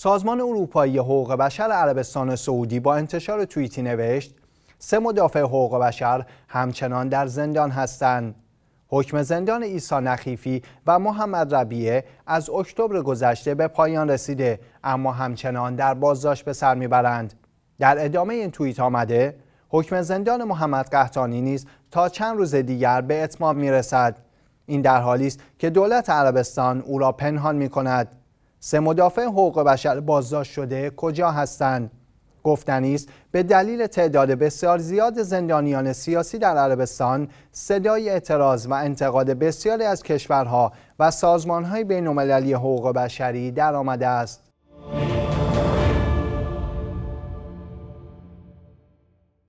سازمان اروپایی حقوق بشر عربستان سعودی با انتشار توییتی نوشت سه مدافع حقوق بشر همچنان در زندان هستند. حکم زندان عیسی نخیفی و محمد ربیه از اکتبر گذشته به پایان رسیده اما همچنان در بازداشت به سر میبرند. در ادامه این توییت آمده حکم زندان محمد قحطانی نیز تا چند روز دیگر به اتمام میرسد. این در حالی است که دولت عربستان او را پنهان می کند. سه مدافع حقوق بشر بازداشت شده کجا هستند گفتنی است به دلیل تعداد بسیار زیاد زندانیان سیاسی در عربستان صدای اعتراض و انتقاد بسیاری از کشورها و سازمانهای بینالمللی حقوق بشری درآمده است